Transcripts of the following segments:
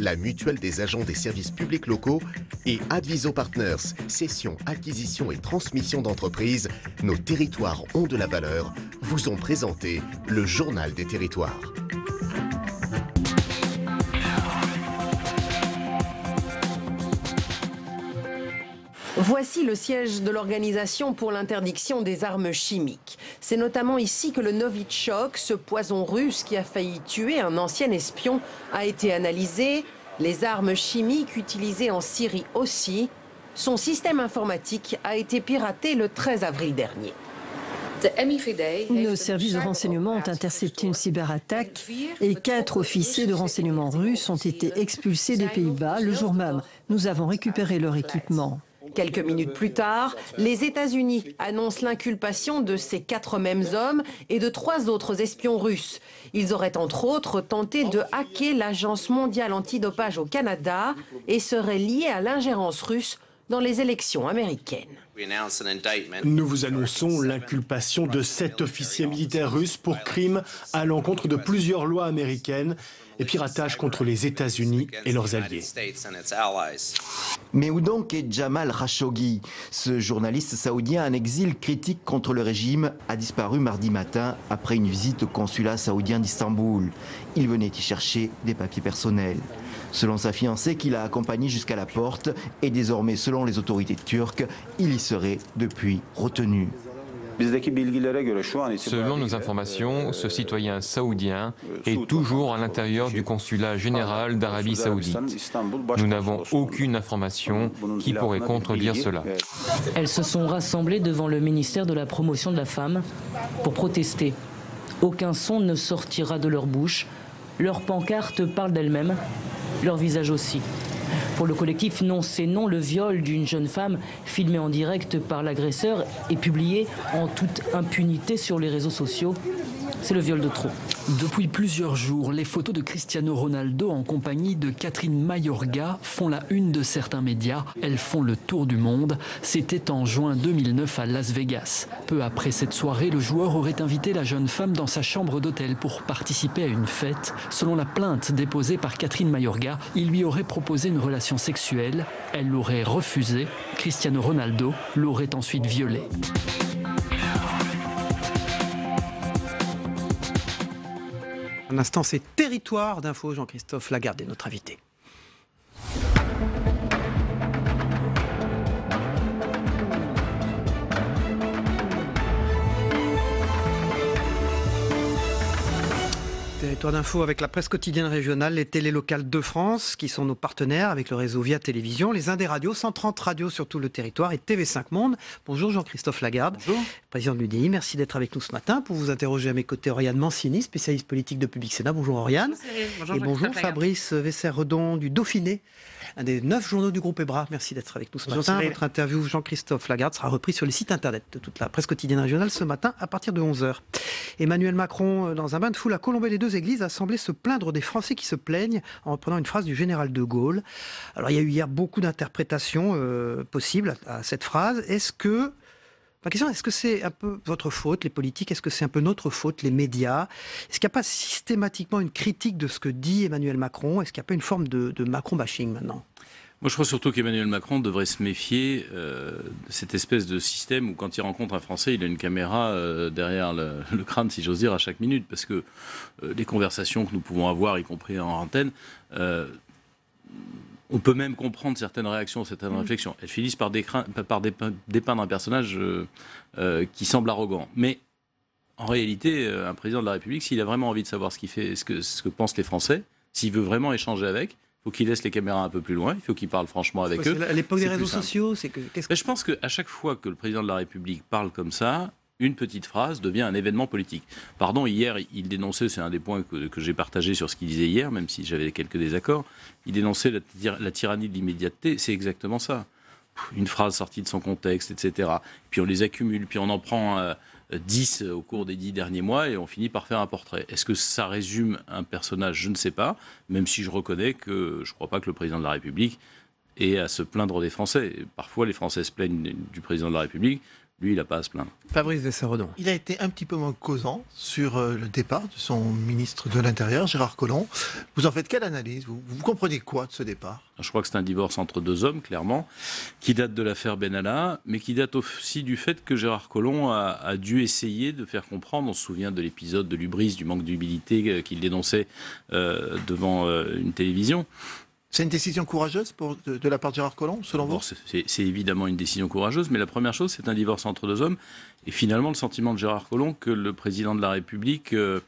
la mutuelle des agents des services publics locaux et Adviso Partners, cession, acquisition et transmission d'entreprises, nos territoires ont de la valeur, vous ont présenté le Journal des territoires. Voici le siège de l'Organisation pour l'interdiction des armes chimiques. C'est notamment ici que le Novichok, ce poison russe qui a failli tuer un ancien espion, a été analysé. Les armes chimiques utilisées en Syrie aussi. Son système informatique a été piraté le 13 avril dernier. Nos services de renseignement ont intercepté une cyberattaque et quatre officiers de renseignement russes ont été expulsés des Pays-Bas le jour même. Nous avons récupéré leur équipement. Quelques minutes plus tard, les États-Unis annoncent l'inculpation de ces quatre mêmes hommes et de trois autres espions russes. Ils auraient entre autres tenté de hacker l'Agence mondiale antidopage au Canada et seraient liés à l'ingérence russe dans les élections américaines. Nous vous annonçons l'inculpation de sept officiers militaires russes pour crimes à l'encontre de plusieurs lois américaines et piratage contre les États-Unis et leurs alliés. Mais où donc est Jamal Khashoggi Ce journaliste saoudien en exil critique contre le régime a disparu mardi matin après une visite au consulat saoudien d'Istanbul. Il venait y chercher des papiers personnels. Selon sa fiancée qui l'a accompagné jusqu'à la porte et désormais selon les autorités turques, il y serait depuis retenu. Selon nos informations, e, ce citoyen saoudien e, est toujours à l'intérieur du consulat général d'Arabie saoudite. Nous n'avons aucune information qui pourrait contredire cela. Elles se sont rassemblées devant le ministère de la Promotion de la Femme pour protester. Aucun son ne sortira de leur bouche. Leurs pancartes parlent d'elles-mêmes, leur visage aussi. Pour le collectif Non c'est non, le viol d'une jeune femme filmé en direct par l'agresseur est publié en toute impunité sur les réseaux sociaux c'est le viol de trop. Depuis plusieurs jours, les photos de Cristiano Ronaldo en compagnie de Catherine Mayorga font la une de certains médias. Elles font le tour du monde. C'était en juin 2009 à Las Vegas. Peu après cette soirée, le joueur aurait invité la jeune femme dans sa chambre d'hôtel pour participer à une fête. Selon la plainte déposée par Catherine Mayorga, il lui aurait proposé une relation sexuelle. Elle l'aurait refusée. Cristiano Ronaldo l'aurait ensuite violée. Un instant, c'est Territoire d'info, Jean-Christophe Lagarde est notre invité. Territoire d'info avec la presse quotidienne régionale, les télé locales de France, qui sont nos partenaires avec le réseau Via Télévision, les Indes Radios, 130 radios sur tout le territoire et TV5 Monde. Bonjour Jean-Christophe Lagarde, président de l'UDI. Merci d'être avec nous ce matin pour vous interroger à mes côtés Oriane Mancini, spécialiste politique de Public Sénat. Bonjour Oriane. Bonjour, et bonjour Fabrice Vesser-Redon du Dauphiné, un des neuf journaux du groupe EBRA. Merci d'être avec nous ce matin. Votre interview Jean-Christophe Lagarde sera repris sur le site internet de toute la presse quotidienne régionale ce matin à partir de 11h. Emmanuel Macron, euh, dans un bain de foule à Colombey les deux deux églises a semblé se plaindre des Français qui se plaignent en reprenant une phrase du général de Gaulle. Alors il y a eu hier beaucoup d'interprétations euh, possibles à, cette phrase. Est-ce que Ma question, est-ce que c'est un peu votre faute, les politiques Est-ce que c'est un peu notre faute, les médias Est-ce qu'il n'y a pas systématiquement une critique de ce que dit Emmanuel Macron Est-ce qu'il n'y a pas une forme de, de Macron-bashing maintenant moi, je crois surtout qu'Emmanuel Macron devrait se méfier euh, de cette espèce de système où, quand il rencontre un Français, il a une caméra euh, derrière le, crâne, si j'ose dire, à chaque minute. Parce que euh, les conversations que nous pouvons avoir, y compris en antenne, on peut même comprendre certaines réactions, certaines mmh. réflexions. Elles finissent par, dépeindre un personnage qui semble arrogant. Mais en réalité, un président de la République, s'il a vraiment envie de savoir ce, qu'il fait, ce, que, ce que pensent les Français, s'il veut vraiment échanger avec, faut qu'ils laissent les caméras un peu plus loin, il faut qu'ils parlent franchement avec eux. À l'époque des réseaux sociaux, c'est que. je pense qu'à chaque fois que le président de la République parle comme ça, une petite phrase devient un événement politique. Pardon, hier, il dénonçait, c'est un des points que, j'ai partagé sur ce qu'il disait hier, même si j'avais quelques désaccords, il dénonçait la, tyrannie de l'immédiateté, c'est exactement ça. Une phrase sortie de son contexte, etc. Puis on les accumule, puis on en prend. Euh, 10 euh, au cours des 10 derniers mois et on finit par faire un portrait. Est-ce que ça résume un personnage Je ne sais pas, même si je reconnais que je ne crois pas que le président de la République ait à se plaindre des Français. Parfois, les Français se plaignent du président de la République lui, il n'a pas à se plaindre. Fabrice Il a été un petit peu moins causant sur euh, le départ de son ministre de l'Intérieur, Gérard Collomb. Vous en faites quelle analyse vous, vous, comprenez quoi de ce départ Je crois que c'est un divorce entre deux hommes, clairement, qui date de l'affaire Benalla, mais qui date aussi du fait que Gérard Collomb a, dû essayer de faire comprendre, on se souvient de l'épisode de Lubris, du manque d'humilité euh, qu'il dénonçait euh, devant une télévision, c'est une décision courageuse de, la part de Gérard Collomb, selon vous C'est évidemment une décision courageuse, mais la première chose, c'est un divorce entre deux hommes. Et finalement, le sentiment de Gérard Collomb que le président de la République euh,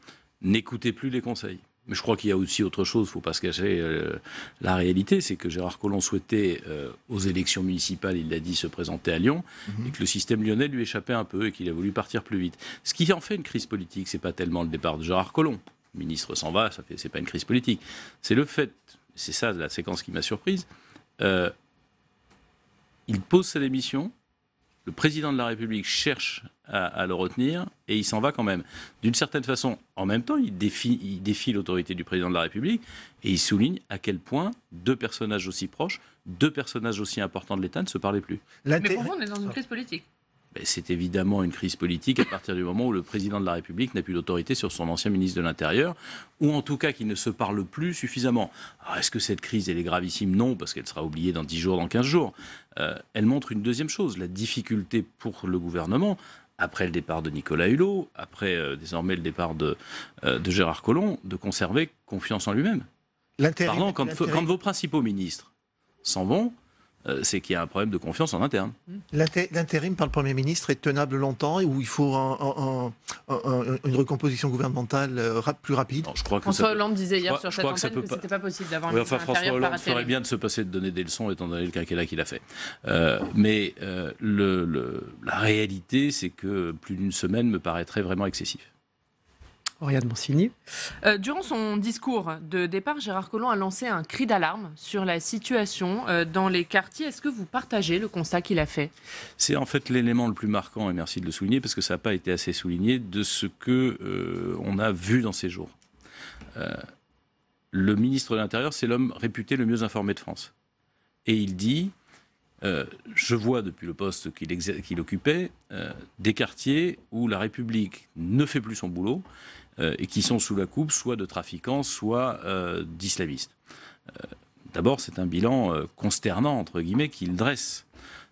n'écoutait plus les conseils. Mais je crois qu'il y a aussi autre chose, il ne faut pas se cacher euh, la réalité, c'est que Gérard Collomb souhaitait euh, aux élections municipales, il l'a dit, se présenter à Lyon, mhm. et que le système lyonnais lui échappait un peu et qu'il a voulu partir plus vite. Ce qui en fait une crise politique, ce n'est pas tellement le départ de Gérard Collomb, le ministre s'en va, ce n'est pas une crise politique, c'est le fait c'est ça la séquence qui m'a surprise, euh, il pose sa démission, le président de la République cherche à, le retenir et il s'en va quand même. D'une certaine façon, en même temps, il il défie l'autorité du président de la République et il souligne à quel point deux personnages aussi proches, deux personnages aussi importants de l'État ne se parlaient plus. Mais pour vous, on est dans une ah. crise politique. Ben, c'est évidemment une crise politique à partir du moment où le président de la République n'a plus d'autorité sur son ancien ministre de l'Intérieur, ou en tout cas qu'il ne se parle plus suffisamment. est-ce que cette crise, elle est gravissime Non, parce qu'elle sera oubliée dans 10 jours, dans 15 jours. Euh, elle montre une deuxième chose, la difficulté pour le gouvernement après le départ de Nicolas Hulot, après euh, désormais le départ euh, de, Gérard Collomb, de conserver confiance en lui-même. Pardon, quand vos principaux ministres s'en vont, euh, c'est qu'il y a un problème de confiance en interne. Mmh. L'intérim par le Premier ministre est tenable longtemps et où il faut une recomposition gouvernementale euh, plus rapide je crois que François Hollande disait hier sur cette antenne que, ce n'était pas... possible d'avoir oui, enfin, François Hollande ferait bien de se passer de donner des leçons étant donné le quinquennat qu'il a fait. Euh, mais la réalité, c'est que plus d'une semaine me paraîtrait vraiment excessif. Oriane Monsigny. Euh, durant son discours de départ, Gérard Collomb a lancé un cri d'alarme sur la situation euh, dans les quartiers. Est-ce que vous partagez le constat qu'il a fait C'est en fait l'élément le plus marquant, et merci de le souligner, parce que ça n'a pas été assez souligné, de ce que euh, on a vu dans ces jours. le ministre de l'Intérieur, c'est l'homme réputé le mieux informé de France. Et il dit, je vois depuis le poste qu'il occupait des quartiers où la République ne fait plus son boulot euh, et qui sont sous la coupe soit de trafiquants, soit euh, d'islamistes. Euh, d'abord, c'est un bilan consternant, entre guillemets, qu'il dresse.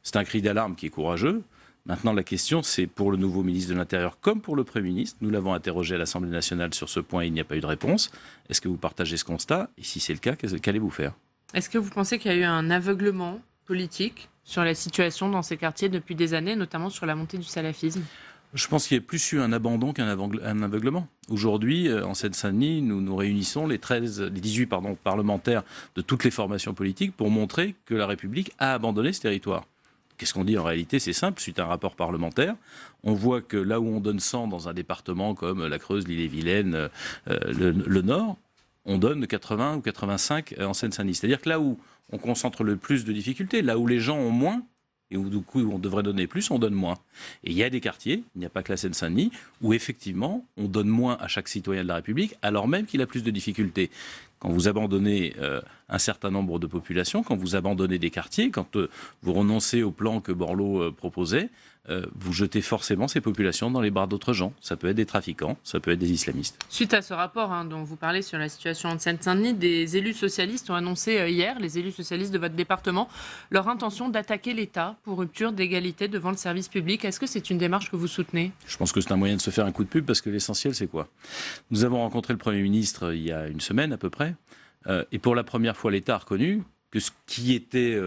C'est un cri d'alarme qui est courageux. Maintenant, la question, c'est pour le nouveau ministre de l'Intérieur comme pour le Premier ministre. Nous l'avons interrogé à l'Assemblée nationale sur ce point il n'y a pas eu de réponse. Est-ce que vous partagez ce constat Et si c'est le cas, qu'allez-vous faire Est-ce que vous pensez qu'il y a eu un aveuglement politique sur la situation dans ces quartiers depuis des années, notamment sur la montée du salafisme je pense qu'il y a plus eu un abandon qu'un aveuglement. Aujourd'hui, euh, en Seine-Saint-Denis, nous nous réunissons les, 13, les 18 parlementaires de toutes les formations politiques pour montrer que la République a abandonné ce territoire. Qu'est-ce qu'on dit en réalité C'est simple, suite à un rapport parlementaire, on voit que là où on donne 100 dans un département comme la Creuse, l'Île-et-Vilaine, euh, euh, le, le Nord, on donne 80 ou 85 en Seine-Saint-Denis. C'est-à-dire que là où on concentre le plus de difficultés, là où les gens ont moins, et où du coup on devrait donner plus, on donne moins. Et il y a des quartiers, il n'y a pas que la Seine-Saint-Denis, où effectivement on donne moins à chaque citoyen de la République, alors même qu'il a plus de difficultés. Quand vous abandonnez euh, un certain nombre de populations, quand vous abandonnez des quartiers, quand euh, vous renoncez au plan que Borloo euh, proposait, euh, vous jetez forcément ces populations dans les bras d'autres gens. Ça peut être des trafiquants, ça peut être des islamistes. Suite à ce rapport hein, dont vous parlez sur la situation en Seine-Saint-Denis, des élus socialistes ont annoncé euh, hier, les élus socialistes de votre département, leur intention d'attaquer l'État pour rupture d'égalité devant le service public. Est-ce que c'est une démarche que vous soutenez Je pense que c'est un moyen de se faire un coup de pub parce que l'essentiel, c'est quoi Nous avons rencontré le Premier ministre euh, il y a une semaine à peu près. et pour la première fois, l'État a reconnu que ce qui était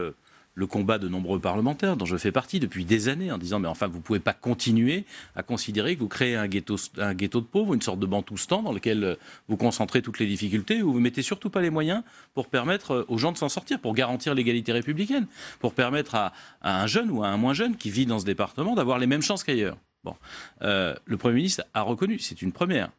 le combat de nombreux parlementaires, dont je fais partie depuis des années, en disant mais enfin vous ne pouvez pas continuer à considérer que vous créez un ghetto, un ghetto de pauvres, une sorte de bantoustan dans lequel euh, vous concentrez toutes les difficultés, où vous mettez surtout pas les moyens pour permettre euh, aux gens de s'en sortir, pour garantir l'égalité républicaine, pour permettre à, un jeune ou à un moins jeune qui vit dans ce département d'avoir les mêmes chances qu'ailleurs. Bon, euh, le Premier ministre a reconnu, c'est une première,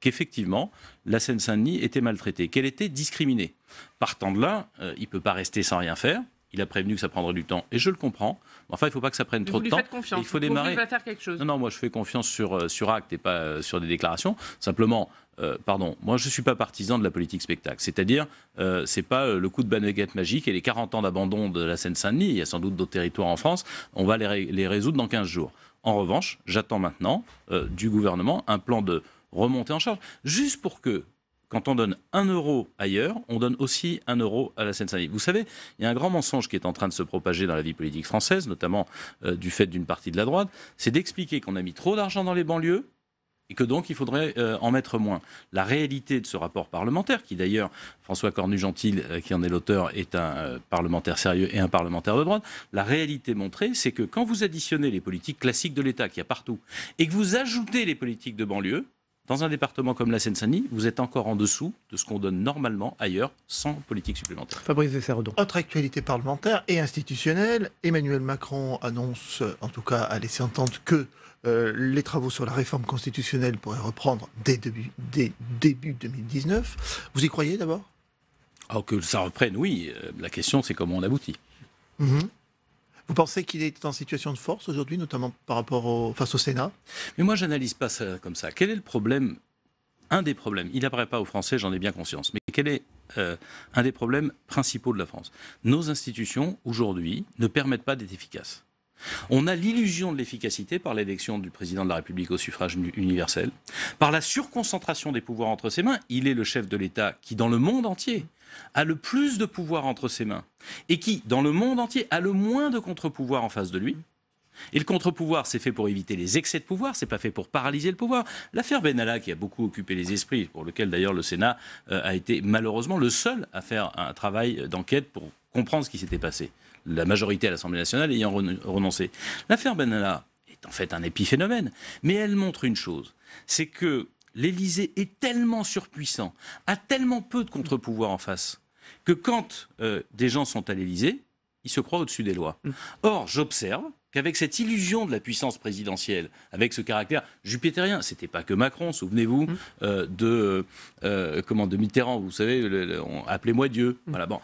qu'effectivement, la Seine-Saint-Denis était maltraitée, qu'elle était discriminée. Partant de là, il ne peut pas rester sans rien faire. Il a prévenu que ça prendrait du temps, et je le comprends. Enfin, il ne faut pas que ça prenne trop de temps. Il faut démarrer. faire quelque chose. Non, non, moi je fais confiance sur, euh, sur acte et pas euh, sur des déclarations. Simplement, euh, pardon, moi je ne suis pas partisan de la politique spectacle. C'est-à-dire, ce n'est pas le coup de baguette magique et les 40 ans d'abandon de la Seine-Saint-Denis, il y a sans doute d'autres territoires en France, on va les, résoudre dans 15 jours. En revanche, j'attends maintenant du gouvernement un plan de remontée en charge, juste pour que quand on donne un euro ailleurs, on donne aussi un euro à la Seine-Saint-Denis. Vous savez, il y a un grand mensonge qui est en train de se propager dans la vie politique française, notamment euh, du fait d'une partie de la droite, c'est d'expliquer qu'on a mis trop d'argent dans les banlieues et que donc il faudrait euh, en mettre moins. La réalité de ce rapport parlementaire, qui d'ailleurs, François Cornu-Gentil, euh, qui en est l'auteur, est un parlementaire sérieux et un parlementaire de droite, la réalité montrée, c'est que quand vous additionnez les politiques classiques de l'État, qui y a partout, et que vous ajoutez les politiques de banlieue, dans un département comme la Seine-Saint-Denis, vous êtes encore en dessous de ce qu'on donne normalement ailleurs, sans politique supplémentaire. Fabrice Desserredon. Autre actualité parlementaire et institutionnelle, Emmanuel Macron annonce, en tout cas a laissé entendre que euh, les travaux sur la réforme constitutionnelle pourraient reprendre dès début, 2019. Vous y croyez d'abord ah, que ça reprenne, oui. Euh, la question, c'est comment on aboutit. Mhm. Vous pensez qu'il est en situation de force aujourd'hui, notamment par rapport face au Sénat Mais moi, j'analyse pas ça comme ça. Quel est le problème Un des problèmes, il n'apparaît pas aux Français, j'en ai bien conscience, mais quel est euh, un des problèmes principaux de la France Nos institutions, aujourd'hui, ne permettent pas d'être efficaces. On a l'illusion de l'efficacité par l'élection du président de la République au suffrage universel, par la surconcentration des pouvoirs entre ses mains. Il est le chef de l'État qui, dans le monde entier, a le plus de pouvoir entre ses mains et qui, dans le monde entier, a le moins de contre-pouvoir en face de lui. Et le contre-pouvoir, c'est fait pour éviter les excès de pouvoir, c'est pas fait pour paralyser le pouvoir. L'affaire Benalla, qui a beaucoup occupé les esprits, pour lequel d'ailleurs le Sénat euh, a été malheureusement le seul à faire un travail d'enquête pour comprendre ce qui s'était passé, la majorité à l'Assemblée nationale ayant renoncé. L'affaire Benalla est en fait un épiphénomène, mais elle montre une chose, c'est que l'Élysée est tellement surpuissant, a tellement peu de contre-pouvoirs en face, que quand euh, des gens sont à l'Élysée, ils se croient au-dessus des lois. Mm. Or, j'observe qu'avec cette illusion de la puissance présidentielle, avec ce caractère jupitérien, c'était pas que Macron, souvenez-vous mm. euh, de euh, comment de Mitterrand, vous savez, appelez-moi Dieu. Mm. Voilà, bon,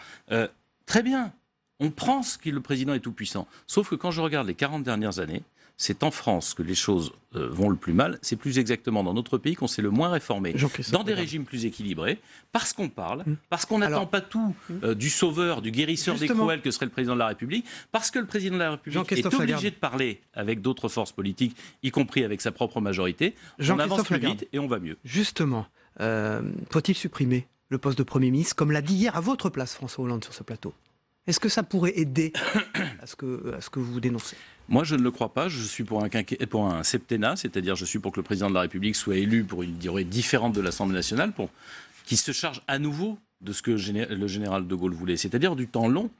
très bien. On pense que le président est tout puissant. Sauf que quand je regarde les 40 dernières années, c'est en France que les choses euh, vont le plus mal. C'est plus exactement dans notre pays qu'on s'est le moins réformé. Dans des régimes plus équilibrés, parce qu'on parle, hum. parce qu'on n'attend pas tout hum. euh, du sauveur, du guérisseur des cruels que serait le président de la République, parce que le président de la République est obligé de parler avec d'autres forces politiques, y compris avec sa propre majorité. on avance plus vite et on va mieux. Justement, euh, faut-il supprimer le poste de Premier ministre, comme l'a dit hier à votre place François Hollande sur ce plateau est-ce que ça pourrait aider à ce que, vous dénoncez moi, je ne le crois pas. Je suis pour un, septennat, c'est-à-dire je suis pour que le président de la République soit élu pour une durée différente de l'Assemblée nationale, pour qu'il se charge à nouveau de ce que le général de Gaulle voulait, c'est-à-dire du temps long,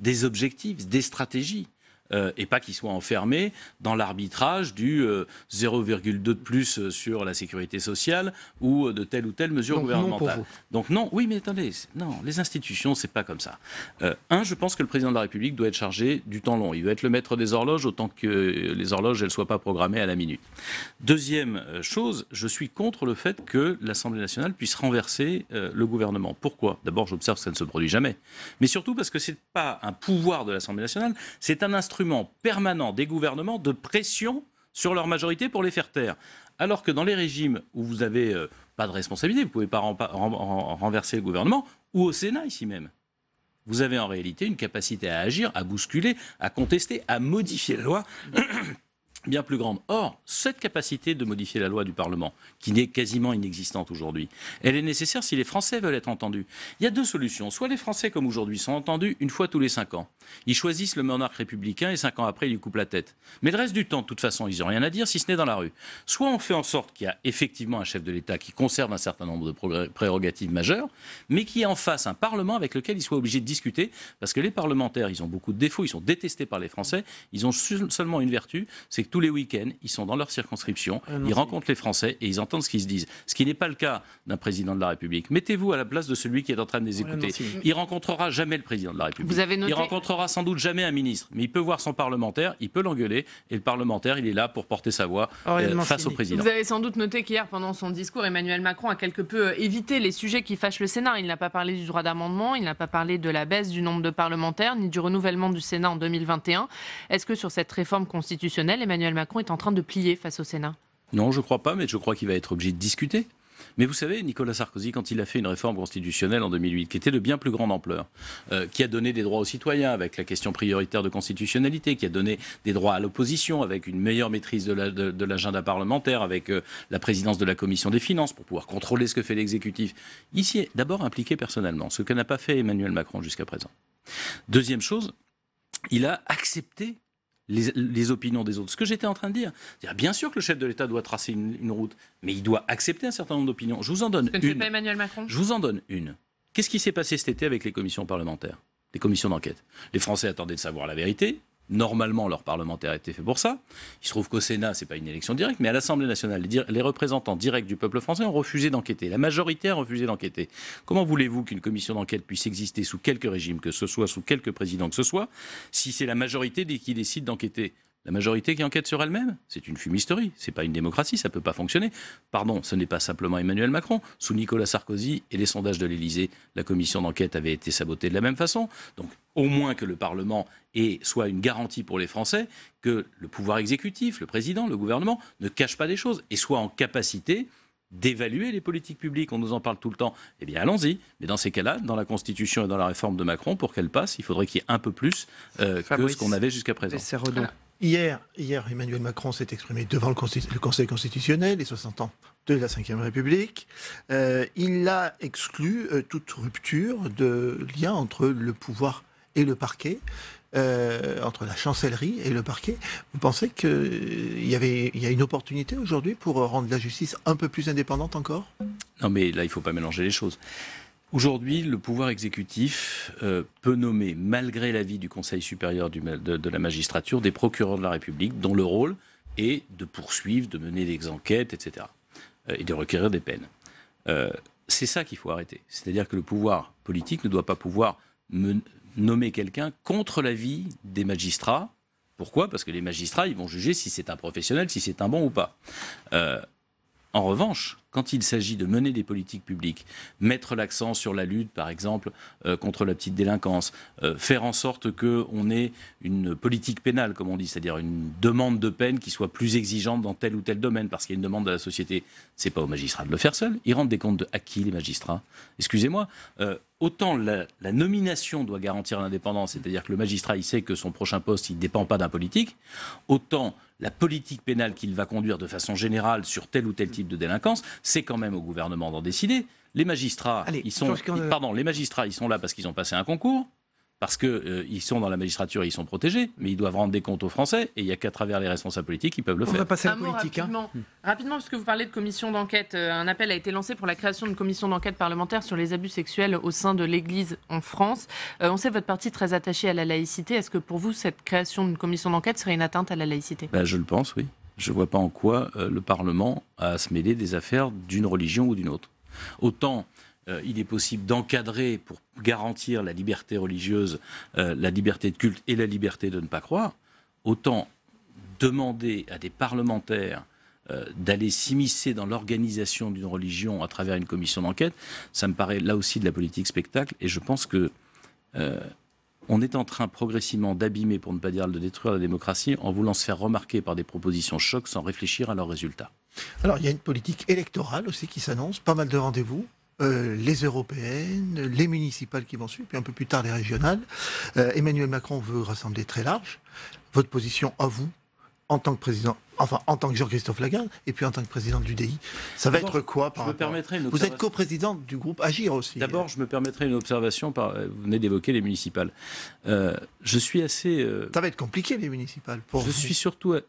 des objectifs, des stratégies. Euh, et pas qu'ils soit enfermé dans l'arbitrage du 0,2 euh, de plus euh, sur la sécurité sociale ou de telle ou telle mesure Donc gouvernementale. Donc non, oui, mais attendez, non, les institutions, c'est pas comme ça. un, je pense que le président de la République doit être chargé du temps long. Il doit être le maître des horloges autant que les horloges, elles ne soient pas programmées à la minute. Deuxième chose, je suis contre le fait que l'Assemblée nationale puisse renverser le gouvernement. Pourquoi D'abord, j'observe que ça ne se produit jamais. Mais surtout parce que c'est pas un pouvoir de l'Assemblée nationale, c'est un instrument permanent des gouvernements de pression sur leur majorité pour les faire taire. Alors que dans les régimes où vous n'avez euh, pas de responsabilité, vous pouvez pas renverser le gouvernement, ou au Sénat ici même, vous avez en réalité une capacité à agir, à bousculer, à contester, à modifier la loi bien plus grande. Or, cette capacité de modifier la loi du Parlement, qui n'est quasiment inexistante aujourd'hui, elle est nécessaire si les Français veulent être entendus. Il y a deux solutions. Soit les Français, comme aujourd'hui, sont entendus une fois tous les cinq ans. Ils choisissent le monarque républicain et cinq ans après, ils lui coupent la tête. Mais le reste du temps, de toute façon, ils n'ont rien à dire, si ce n'est dans la rue. Soit on fait en sorte qu'il y a effectivement un chef de l'État qui conserve un certain nombre de prérogatives majeures, mais qui est en face un Parlement avec lequel il soit obligé de discuter, parce que les parlementaires, ils ont beaucoup de défauts, ils sont détestés par les Français, ils ont seulement une vertu, c'est que tous les week-ends, ils sont dans leur circonscription, ah ils rencontrent les Français et ils entendent ce qu'ils se disent. Ce qui n'est pas le cas d'un président de la République. Mettez-vous à la place de celui qui est en train de les écouter. il rencontrera jamais le président de la République. Vous avez noté... Il rencontrera sans doute jamais un ministre, mais il peut voir son parlementaire, il peut l'engueuler et le parlementaire, il est là pour porter sa voix oh, euh, face au président. Vous avez sans doute noté qu'hier, pendant son discours, Emmanuel Macron a quelque peu euh, évité les sujets qui fâchent le Sénat. Il n'a pas parlé du droit d'amendement, il n'a pas parlé de la baisse du nombre de parlementaires, ni du renouvellement du Sénat en 2021. Est-ce que sur cette réforme constitutionnelle, Emmanuel Macron est en train de plier face au Sénat Non, je ne crois pas, mais je crois qu'il va être obligé de discuter. Mais vous savez, Nicolas Sarkozy, quand il a fait une réforme constitutionnelle en 2008, qui était de bien plus grande ampleur, euh, qui a donné des droits aux citoyens avec la question prioritaire de constitutionnalité, qui a donné des droits à l'opposition avec une meilleure maîtrise de l'agenda parlementaire, avec euh, la présidence de la commission des finances pour pouvoir contrôler ce que fait l'exécutif, ici d'abord impliqué personnellement, ce que n'a pas fait Emmanuel Macron jusqu'à présent. Deuxième chose, il a accepté les, opinions des autres. Ce que j'étais en train de dire, bien sûr que le chef de l'État doit tracer une, route, mais il doit accepter un certain nombre d'opinions. Je vous en donne une. Je vous en donne une. Qu'est-ce qui s'est passé cet été avec les commissions parlementaires, les commissions d'enquête Les Français attendaient de savoir la vérité. Normalement, leur parlementaire a été fait pour ça. Il se trouve qu'au Sénat, ce n'est pas une élection directe, mais à l'Assemblée nationale, les, représentants directs du peuple français ont refusé d'enquêter. La majorité a refusé d'enquêter. Comment voulez-vous qu'une commission d'enquête puisse exister sous quelques régime que ce soit, sous quelques président que ce soit, si c'est la majorité qui décide d'enquêter la majorité qui enquête sur elle-même, c'est une fumisterie, c'est pas une démocratie, ça peut pas fonctionner. Pardon, ce n'est pas simplement Emmanuel Macron. Sous Nicolas Sarkozy et les sondages de l'Elysée, la commission d'enquête avait été sabotée de la même façon. Donc, au moins que le Parlement soit une garantie pour les Français que le pouvoir exécutif, le président, le gouvernement ne cache pas des choses et soit en capacité d'évaluer les politiques publiques. On nous en parle tout le temps. Eh bien, allons-y. Mais dans ces cas-là, dans la Constitution et dans la réforme de Macron, pour qu'elle passe, il faudrait qu'il y ait un peu plus euh, que ce qu'on avait jusqu'à présent. Hier, hier, Emmanuel Macron s'est exprimé devant le Conseil, constitutionnel, les 60 ans de la Ve République. Euh, il a exclu euh, toute rupture de lien entre le pouvoir et le parquet, euh, entre la chancellerie et le parquet. Vous pensez qu'il y, y a une opportunité aujourd'hui pour rendre la justice un peu plus indépendante encore Non, mais là, il ne faut pas mélanger les choses. Aujourd'hui, le pouvoir exécutif euh, peut nommer, malgré l'avis du Conseil supérieur de, la magistrature, des procureurs de la République dont le rôle est de poursuivre, de mener des enquêtes, etc. Euh, et de requérir des peines. Euh, c'est ça qu'il faut arrêter. C'est-à-dire que le pouvoir politique ne doit pas pouvoir nommer quelqu'un contre l'avis des magistrats. Pourquoi Parce que les magistrats, ils vont juger si c'est un professionnel, si c'est un bon ou pas. En revanche, quand il s'agit de mener des politiques publiques, mettre l'accent sur la lutte, par exemple, euh, contre la petite délinquance, euh, faire en sorte qu'on ait une politique pénale, comme on dit, c'est-à-dire une demande de peine qui soit plus exigeante dans tel ou tel domaine, parce qu'il y a une demande de la société, ce n'est pas aux magistrats de le faire seul, Ils rendent des comptes de à qui les magistrats Excusez-moi. Euh, autant la, nomination doit garantir l'indépendance, c'est-à-dire que le magistrat, il sait que son prochain poste, ne dépend pas d'un politique, autant la politique pénale qu'il va conduire de façon générale sur tel ou tel type de délinquance, c'est quand même au gouvernement d'en décider. Les magistrats, ils sont, euh, pardon, les magistrats, ils sont là parce qu'ils ont passé un concours parce qu'ils euh, ils sont dans la magistrature et ils sont protégés, mais ils doivent rendre des comptes aux Français, et il n'y a qu'à travers les responsables politiques qu'ils peuvent le faire. On va passer à la politique. Hein. Rapidement, hmm. rapidement, parce que vous parlez de commission d'enquête, euh, un appel a été lancé pour la création d'une commission d'enquête parlementaire sur les abus sexuels au sein de l'Église en France. Euh, on sait votre parti très attaché à la laïcité. Est-ce que pour vous, cette création d'une commission d'enquête serait une atteinte à la laïcité ben, Je le pense, oui. Je ne vois pas en quoi le Parlement a à se mêler des affaires d'une religion ou d'une autre. Autant euh, il est possible d'encadrer pour garantir la liberté religieuse, euh, la liberté de culte et la liberté de ne pas croire, autant demander à des parlementaires euh, d'aller s'immiscer dans l'organisation d'une religion à travers une commission d'enquête, ça me paraît là aussi de la politique spectacle et je pense que on est en train progressivement d'abîmer, pour ne pas dire de détruire la démocratie, en voulant se faire remarquer par des propositions chocs sans réfléchir à leurs résultats. Alors il y a une politique électorale aussi qui s'annonce, pas mal de rendez-vous. Euh, les européennes, les municipales qui vont suivre, puis un peu plus tard les régionales. Euh, Emmanuel Macron veut rassembler très large. Votre position à vous en tant que président, enfin en tant que Jean-Christophe Lagarde, et puis en tant que président du DI, ça va être quoi Vous êtes coprésident du groupe Agir aussi. D'abord, je me permettrai une observation. Par... Euh, vous venez d'évoquer les municipales. je suis assez. Ça va être compliqué les municipales. je suis surtout.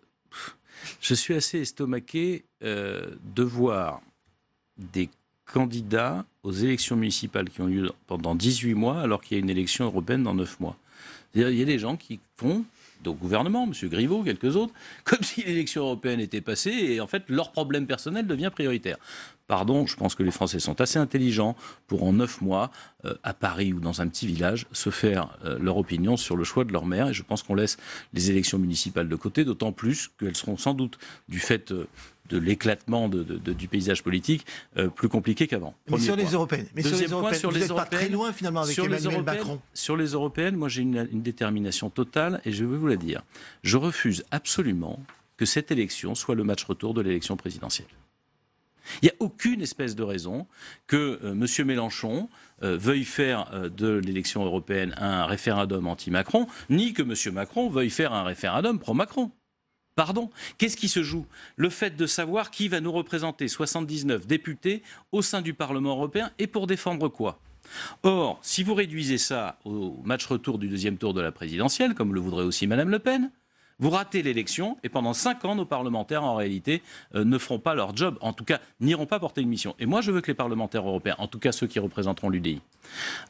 Je suis assez estomaqué de voir des candidats aux élections municipales qui ont lieu pendant 18 mois, alors qu'il y a une élection européenne dans 9 mois. il y a des gens qui font de gouvernement, M. Griveaux, quelques autres, comme si l'élection européenne était passée et en fait leur problème personnel devient prioritaire pardon, je pense que les Français sont assez intelligents pour en neuf mois, euh, à Paris ou dans un petit village, se faire euh, leur opinion sur le choix de leur maire. Et je pense qu'on laisse les élections municipales de côté, d'autant plus qu'elles seront sans doute, du fait euh, de l'éclatement du paysage politique, plus compliquées qu'avant. Mais sur les européennes, mais sur les européennes, vous pas très loin finalement avec Emmanuel Macron. Sur les européennes, moi j'ai une, une détermination totale et je vais vous la dire. Je refuse absolument que cette élection soit le match retour de l'élection présidentielle. Il n'y a aucune espèce de raison que euh, M. Mélenchon euh, veuille faire euh, de l'élection européenne un référendum anti-Macron, ni que M. Macron veuille faire un référendum pro-Macron. Pardon Qu'est-ce qui se joue Le fait de savoir qui va nous représenter 79 députés au sein du Parlement européen et pour défendre quoi Or, si vous réduisez ça au match retour du deuxième tour de la présidentielle, comme le voudrait aussi Mme Le Pen, vous ratez l'élection et pendant 5 ans, nos parlementaires, en réalité, euh, ne feront pas leur job, en tout cas, n'iront pas porter une mission. Et moi, je veux que les parlementaires européens, en tout cas ceux qui représenteront l'UDI,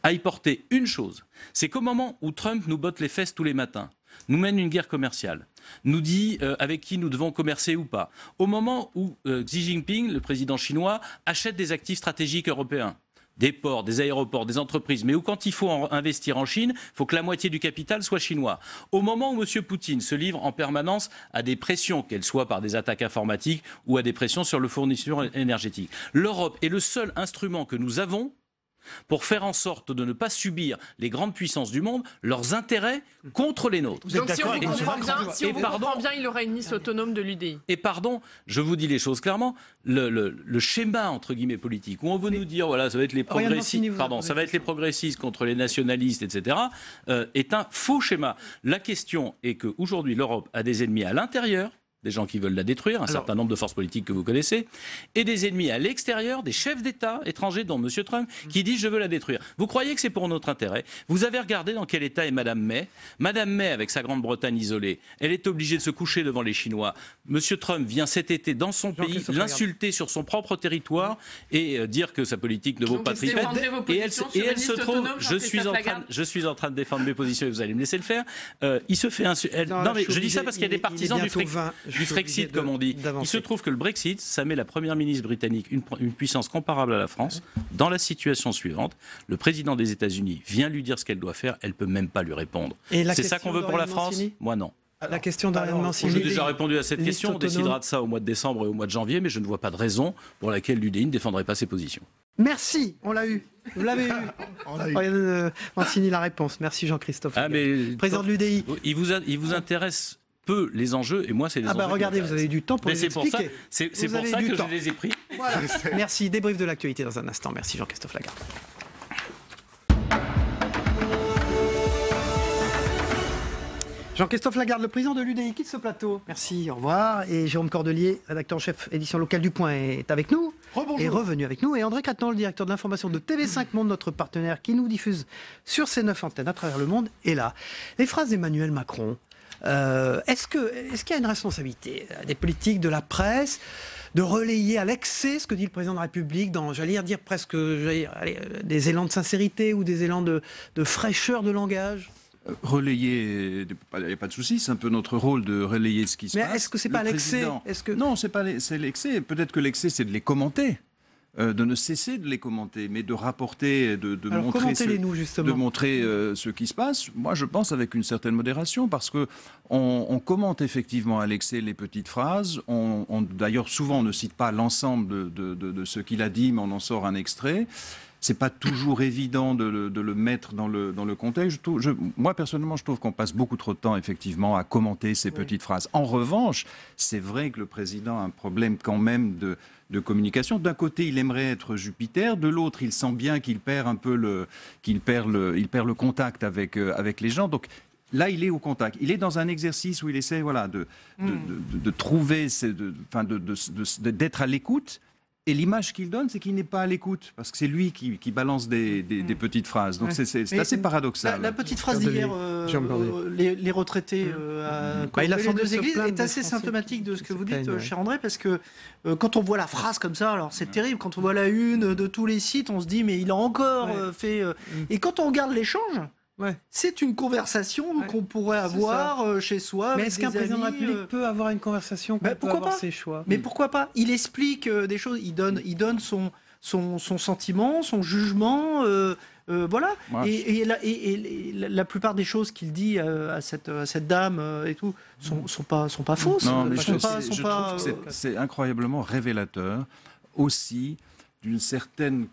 aillent porter une chose, c'est qu'au moment où Trump nous botte les fesses tous les matins, nous mène une guerre commerciale, nous dit euh, avec qui nous devons commercer ou pas, au moment où euh, Xi Jinping, le président chinois, achète des actifs stratégiques européens, des ports, des aéroports, des entreprises, mais où quand il faut investir en Chine, il faut que la moitié du capital soit chinois. Au moment où M. Poutine se livre en permanence à des pressions, qu'elles soient par des attaques informatiques ou à des pressions sur le fournisseur énergétique, l'Europe est le seul instrument que nous avons pour faire en sorte de ne pas subir les grandes puissances du monde leurs intérêts contre les nôtres. si on il aurait une liste autonome de l'UDI. Et pardon, je vous dis les choses clairement, le, schéma entre guillemets politique où on veut nous dire voilà ça va être les progressistes, contre les nationalistes, etc. Euh, est un faux schéma. La question est que aujourd'hui l'Europe a des ennemis à l'intérieur des gens qui veulent la détruire, un certain nombre de forces politiques que vous connaissez, et des ennemis à l'extérieur, des chefs d'État étrangers, dont M. Trump, mm. qui disent je veux la détruire. Vous croyez que c'est pour notre intérêt Vous avez regardé dans quel état est Mme May Mme May, avec sa Grande-Bretagne isolée, elle est obligée de se coucher devant les Chinois. M. Trump vient cet été dans son pays l'insulter sur son propre territoire mm. et euh, dire que sa politique ne vaut pas tripette. Et elle, se trouve, je suis, en train, je suis en train de défendre mes positions et vous allez me laisser le faire. Euh, il se fait insulter. Non, mais je dis ça parce qu'il y a des partisans du fric du Frexit, comme on dit. Il se trouve que le Brexit, ça met la première ministre britannique, une, puissance comparable à la France, dans la situation suivante. Le président des États-Unis vient lui dire ce qu'elle doit faire, elle peut même pas lui répondre. C'est ça qu'on veut pour la France Moi, non. La question d'Ariane J'ai déjà répondu à cette question. On décidera de ça au mois de décembre et au mois de janvier, mais je ne vois pas de raison pour laquelle l'UDI ne défendrait pas ses positions. Merci, on l'a eu. Vous l'avez eu. on a eu. Euh, Mancini, la réponse. Merci Jean-Christophe. Ah, président de l'UDI. Il vous, il vous intéresse peu les enjeux. Et moi, c'est les ah bah regardez, vous avez du temps pour les expliquer. c'est, pour ça que je les ai pris. Merci. Débrief de l'actualité dans un instant. Merci Jean-Christophe Lagarde. Jean-Christophe Lagarde, le président de l'UDI, quitte ce plateau. Merci, au revoir. Et Jérôme Cordelier, rédacteur en chef édition locale du Point, est avec nous. Rebonjour. Est revenu avec nous. Et André Catton, le directeur de l'information de TV5 mmh. Monde, notre partenaire qui nous diffuse sur ses neuf antennes à travers le monde, est là. Les phrases d'Emmanuel Macron, euh, est-ce qu'il est y a une responsabilité euh, des politiques, de la presse de relayer à l'excès ce que dit le président de la République dans, j'allais dire presque, euh, des élans de sincérité ou des élans de, fraîcheur de langage relayer, il n'y a pas de souci, c'est un peu notre rôle de relayer ce qui se passe. Mais est-ce que c'est pas l'excès -ce que... Non, c'est pas l'excès. Peut-être que l'excès, c'est de les commenter. Euh, de ne cesser de les commenter, mais de rapporter, de, montrer, euh, ce, qui se passe. Moi, je pense avec une certaine modération, parce que on, commente effectivement à l'excès les petites phrases. On, D'ailleurs, souvent, on ne cite pas l'ensemble de, de, ce qu'il a dit, mais on en sort un extrait c'est pas toujours évident de le, mettre dans le, dans le contexte. moi, personnellement, je trouve qu'on passe beaucoup trop de temps, effectivement, à commenter ces petites phrases. En revanche, c'est vrai que le président a un problème quand même de, de communication. D'un côté, il aimerait être Jupiter, de l'autre, il sent bien qu'il perd un peu le, qu'il perd le, il perd le contact avec, euh, avec les gens. Donc, Là, il est au contact. Il est dans un exercice où il essaie voilà, de, de, hmm. de, de trouver, d'être à l'écoute, et l'image qu'il donne, c'est qu'il n'est pas à l'écoute, parce que c'est lui qui, balance des, mm. petites phrases. Donc c'est assez paradoxal. La, petite phrase d'hier, euh, euh, les, retraités à mm. euh, bah, il a deux églises, est assez symptomatique de ce que vous dites, cher André, parce que quand on voit la phrase comme ça, alors c'est terrible, quand on voit la une de tous les sites, on se dit, mais il a encore fait... Mm. Et quand on regarde l'échange, c'est une conversation qu'on pourrait avoir euh, chez soi. Mais est-ce qu'un président de la République euh, peut avoir une conversation bah, pourquoi ses choix Mais pourquoi pas Il explique euh, des choses, il donne, il donne son, son, sentiment, son jugement. voilà. Et, la, et, la, plupart des choses qu'il dit à, cette, cette, dame et tout sont, mm. sont pas sont pas fausses. Non, mais je, trouve que c'est incroyablement révélateur aussi d'une certaine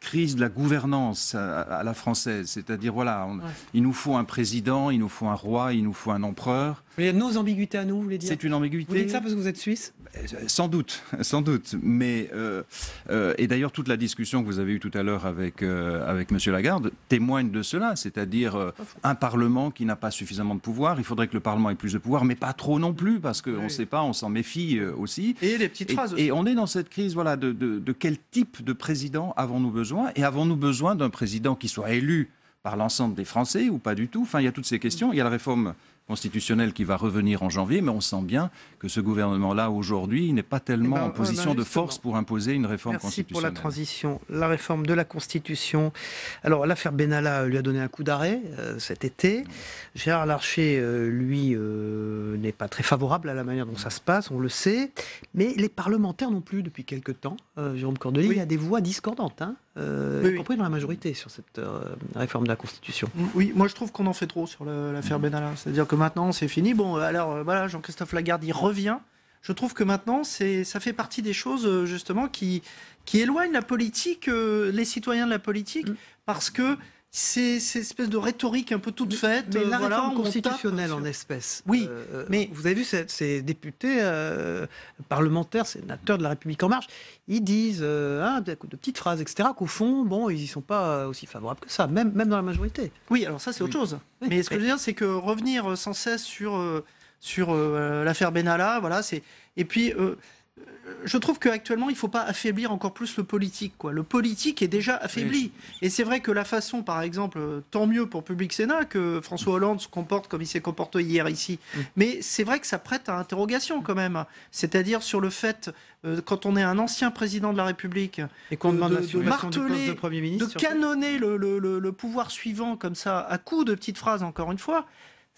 crise de la gouvernance à, la française. C'est-à-dire, voilà, il nous faut un président, il nous faut un roi, il nous faut un empereur. Il y a nos ambiguïtés à nous, vous voulez dire C'est une ambiguïté. Vous dites ça parce que vous êtes suisse euh, Sans doute, sans doute. Mais, euh, euh, et d'ailleurs, toute la discussion que vous avez eue tout à l'heure avec, avec M. Lagarde témoigne de cela, c'est-à-dire un Parlement qui n'a pas suffisamment de pouvoir. Il faudrait que le Parlement ait plus de pouvoir, mais pas trop non plus, parce qu'on on ne sait pas, on s'en méfie aussi. Et les petites phrases Et on est dans cette crise, voilà, de, de quel type de président avons-nous besoin et avons-nous besoin d'un président qui soit élu par l'ensemble des Français ou pas du tout Enfin, il y a toutes ces questions. Il y a la réforme constitutionnelle qui va revenir en janvier, mais on sent bien que ce gouvernement-là, aujourd'hui, n'est pas tellement eh ben, en euh, position de force pour imposer une réforme constitutionnelle. Merci pour la transition. La réforme de la Constitution. Alors, l'affaire Benalla euh, lui a donné un coup d'arrêt euh, cet été. Gérard Larcher, lui, n'est pas très favorable à la manière dont ça se passe, on le sait. Mais les parlementaires non plus, depuis quelque temps, Jérôme Cordelier, il y a des voix discordantes. Hein euh, compris dans la majorité sur cette euh, réforme de la Constitution. Oui, moi je trouve qu'on en fait trop sur l'affaire mm. Benalla. C'est-à-dire que maintenant c'est fini. Bon, euh, alors euh, voilà, Jean-Christophe Lagarde y revient. Je trouve que maintenant ça fait partie des choses justement qui, qui éloignent la politique, les citoyens de la politique, mm. parce que c'est cette espèce de rhétorique un peu toute faite. Mais, la euh, réforme constitutionnelle en espèce. Oui, euh, mais vous avez vu ces, députés, euh, parlementaires, sénateurs de la République en marche, ils disent hein, de, petites phrases, etc. Qu'au fond, bon, ils n'y sont pas aussi favorables que ça, même, dans la majorité. Oui, alors ça c'est autre chose. Mais ce que je veux dire, c'est que revenir sans cesse sur sur l'affaire Benalla, voilà, c'est et puis je trouve qu'actuellement, il ne faut pas affaiblir encore plus le politique. Quoi. Le politique est déjà affaibli. Et c'est vrai que la façon, par exemple, euh, tant mieux pour Public Sénat que François Hollande se comporte comme il s'est comporté hier ici. Mm. Mais c'est vrai que ça prête à interrogation quand même. C'est-à-dire sur le fait, euh, quand on est un ancien président de la République, et qu'on demande de, canonner le, pouvoir suivant comme ça, à coup de petites phrases, encore une fois,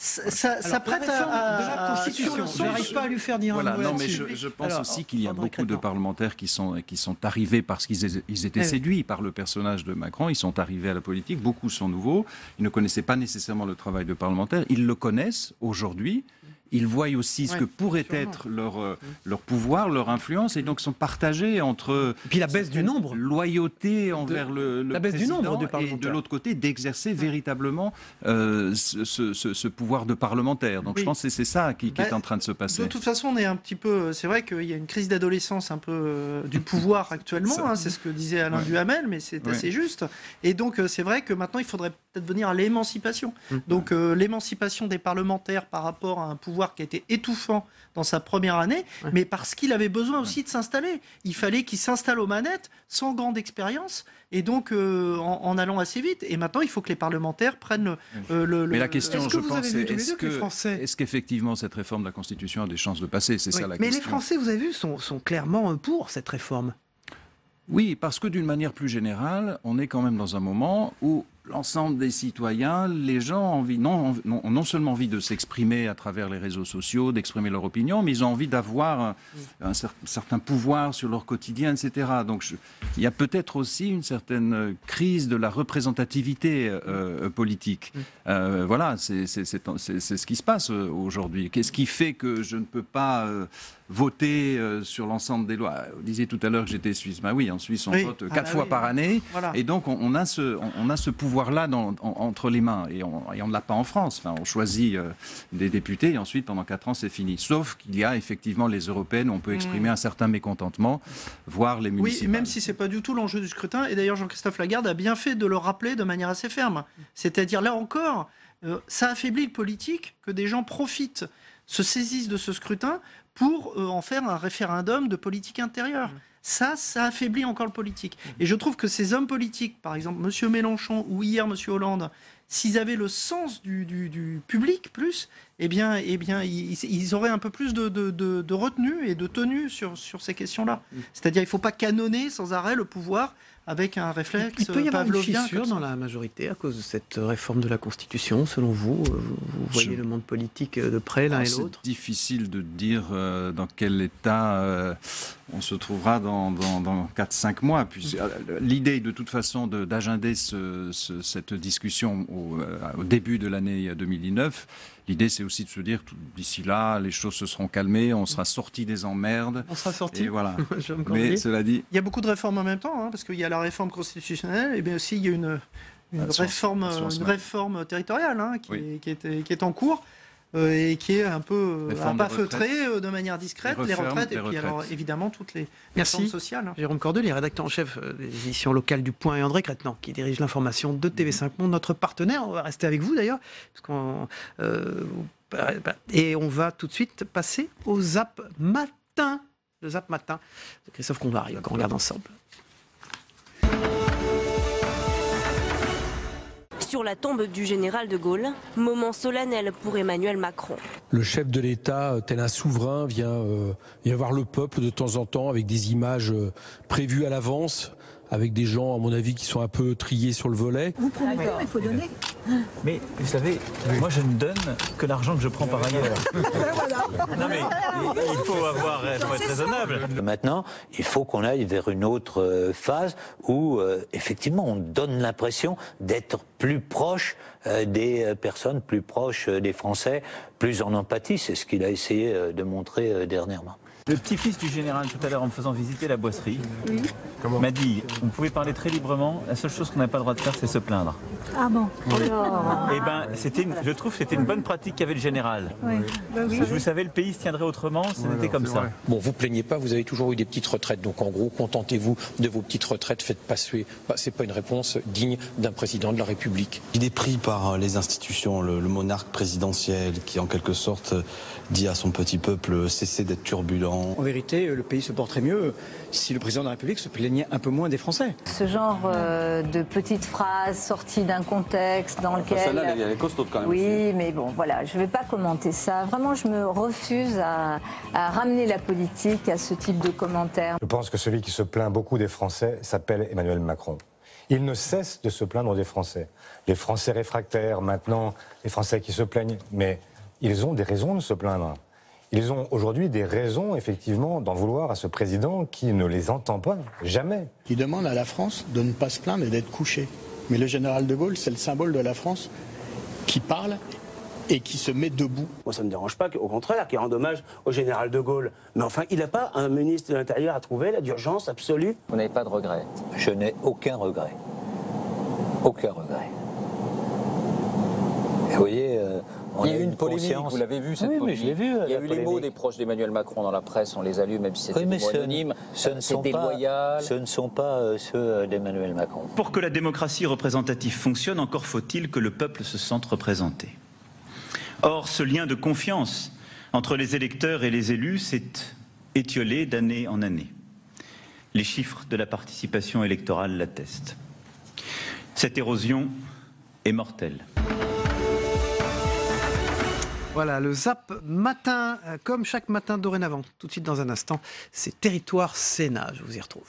ça, prête à, Je pas à lui faire dire mais je, pense aussi qu'il y a beaucoup de parlementaires qui sont, arrivés parce qu'ils étaient eh séduits par le personnage de Macron. Ils sont arrivés à la politique. Beaucoup sont nouveaux. Ils ne connaissaient pas nécessairement le travail de parlementaire. Ils le connaissent aujourd'hui ils voient aussi ce que pourrait être leur, euh, mm. leur pouvoir, leur influence, et donc sont partagés entre. puis la baisse du nombre. Loyauté envers le, La baisse du nombre Et de l'autre côté, d'exercer mm. véritablement euh, ce, pouvoir de parlementaire. Donc je pense que c'est ça qui, est bah, en train de se passer. De toute façon, on est un petit peu. C'est vrai qu'il y a une crise d'adolescence un peu euh, du pouvoir actuellement, hein, c'est ce que disait Alain Duhamel, mais c'est assez juste. Et donc c'est vrai que maintenant, il faudrait peut-être venir à l'émancipation. Hum. Donc l'émancipation des parlementaires par rapport à un pouvoir qui a été étouffant dans sa première année, mais parce qu'il avait besoin aussi de s'installer. Il fallait qu'il s'installe aux manettes, sans grande expérience, et donc euh, en, allant assez vite. Et maintenant, il faut que les parlementaires prennent euh, le, Mais la question, je pense, c'est est-ce qu'effectivement cette réforme de la Constitution a des chances de passer C'est ça la mais question. Mais les Français, vous avez vu, sont clairement euh, pour cette réforme. Oui, parce que d'une manière plus générale, on est quand même dans un moment où l'ensemble des citoyens, les gens ont envie, non, non, seulement envie de s'exprimer à travers les réseaux sociaux, d'exprimer leur opinion, mais ils ont envie d'avoir un, certain pouvoir sur leur quotidien, etc. Donc il y a peut-être aussi une certaine crise de la représentativité euh, euh, politique. Euh, voilà, c'est ce qui se passe aujourd'hui. Qu'est-ce qui fait que je ne peux pas... voter sur l'ensemble des lois. Vous disiez tout à l'heure que j'étais suisse. Ben oui, en Suisse, on vote ah quatre ben fois par année. Et donc, on, a ce, on, a ce pouvoir là entre les mains. Et on, ne l'a pas en France. Enfin, on choisit euh, des députés et ensuite, pendant quatre ans, c'est fini. Sauf qu'il y a effectivement les européennes, on peut exprimer mm. un certain mécontentement, voire les municipales. Oui, même si ce n'est pas du tout l'enjeu du scrutin. Et d'ailleurs, Jean-Christophe Lagarde a bien fait de le rappeler de manière assez ferme. C'est-à-dire, là encore, euh, ça affaiblit le politique que des gens profitent se saisissent de ce scrutin pour euh, en faire un référendum de politique intérieure. Mm. Ça, ça affaiblit encore le politique. Mm. Et je trouve que ces hommes politiques, par exemple M. Mélenchon ou hier M. Hollande, s'ils avaient le sens du, du, public plus, eh bien, eh bien ils, auraient un peu plus de, retenue et de tenue sur, ces questions-là. Mm. C'est-à-dire, qu'il ne faut pas canonner sans arrêt le pouvoir avec un réflexe Il peut y avoir une dans la majorité à cause de cette réforme de la Constitution, selon vous euh, Vous voyez le monde politique euh, de près, l'un et ah, l'autre C'est difficile de dire euh, dans quel état on se trouvera dans, dans, dans 4-5 mois. L'idée, de toute façon, d'agender cette discussion au, au début de l'année 2019, L'idée, c'est aussi de se dire, d'ici là, les choses se seront calmées, on sera sorti des emmerdes. On sera sorti. voilà. mais cela dit. Il y a beaucoup de réformes en même temps, hein, parce qu'il y a la réforme constitutionnelle, et bien aussi, il y a une, ah, réforme, territoriale hein, qui est en cours. Euh, et qui est un peu enfin, euh, pas feutré de manière discrète, les, retraites, et puis alors évidemment toutes les Merci. sociales. Jérôme Cordelier, rédacteur en chef euh, des éditions locales du Point et André Crétenant, qui dirige l'information de TV5 Monde, notre partenaire. On va rester avec vous d'ailleurs, et on va tout de suite passer au Zap Matin. Le Zap Matin sauf Christophe va on regarde ensemble. sur la tombe du général de Gaulle, moment solennel pour Emmanuel Macron. Le chef de l'État, euh, tel un souverain, vient, euh, vient voir le peuple de temps en temps avec des images euh, prévues à l'avance avec des gens, à mon avis, qui sont un peu triés sur le volet. Vous prenez pas, il faut donner. Mais vous savez, moi je ne donne que l'argent que je prends par ailleurs. non mais il faut avoir, être raisonnable. Maintenant, il faut qu'on aille vers une autre euh, phase où euh, effectivement on donne l'impression d'être plus proche euh, des personnes, plus proche des Français, plus en empathie. C'est ce qu'il a essayé de montrer dernièrement. Le petit-fils du général, tout à l'heure, en me faisant visiter la boisserie, m'a dit on pouvait parler très librement, la seule chose qu'on n'a pas le droit de faire, c'est se plaindre. Ah bon oh Et eh ben, c'était je trouve que c'était une bonne pratique qu'avait le général. Si bah vous savez, le pays se tiendrait autrement, ce n'était comme ça. Bon, vous plaignez pas, vous avez toujours eu des petites retraites. Donc, en gros, contentez-vous de vos petites retraites, faites passer. Ce bah, c'est pas une réponse digne d'un président de la République. Il est pris par euh, les institutions, le, le monarque présidentiel, qui en quelque sorte euh, dit à son petit peuple euh, cessez d'être turbulent en vérité, euh, le pays se porterait mieux si le président de la République se plaignait un peu moins des Français. Ce genre euh, de petites phrases sorties d'un contexte dans lequel... Celle-là, quand même. Oui, mais bon, voilà, je ne vais pas commenter ça. Vraiment, je me refuse à, à ramener la politique à ce type de commentaires. Je pense que celui qui se plaint beaucoup des Français s'appelle Emmanuel Macron. Il ne cesse de se plaindre des Français. Les Français réfractaires maintenant, les Français qui se plaignent, mais ils ont des raisons de se plaindre. Ils ont aujourd'hui des raisons, effectivement, d'en vouloir à ce président qui ne les entend pas, jamais. Qui demande à la France de ne pas se plaindre et d'être couché. Mais le général de Gaulle, c'est le symbole de la France qui parle et qui se met debout. Moi, ça ne me dérange pas, au contraire, qu'il rende hommage au général de Gaulle. Mais enfin, il n'a pas un ministre de l'Intérieur à trouver, là, d'urgence absolue. Vous n'avez pas de regret. Je n'ai aucun regret. Aucun regret. vous voyez, euh, il y a eu une, polémique, vous l'avez vu cette polémique. Euh, il y a eu les mots des proches d'Emmanuel Macron dans la presse, on les a lus, même si c'était ce, anonyme. ne, sont pas, ce ne sont pas euh, ceux euh, d'Emmanuel Macron. Pour que la démocratie représentative fonctionne, encore faut-il que le peuple se sente représenté. Or, ce lien de confiance entre les électeurs et les élus s'est étiolé d'année en année. Les chiffres de la participation électorale l'attestent. Cette érosion est mortelle. Voilà, le Zap matin, euh, comme chaque matin dorénavant. Tout de suite dans un instant, c'est Territoire Sénat. Je vous y retrouve.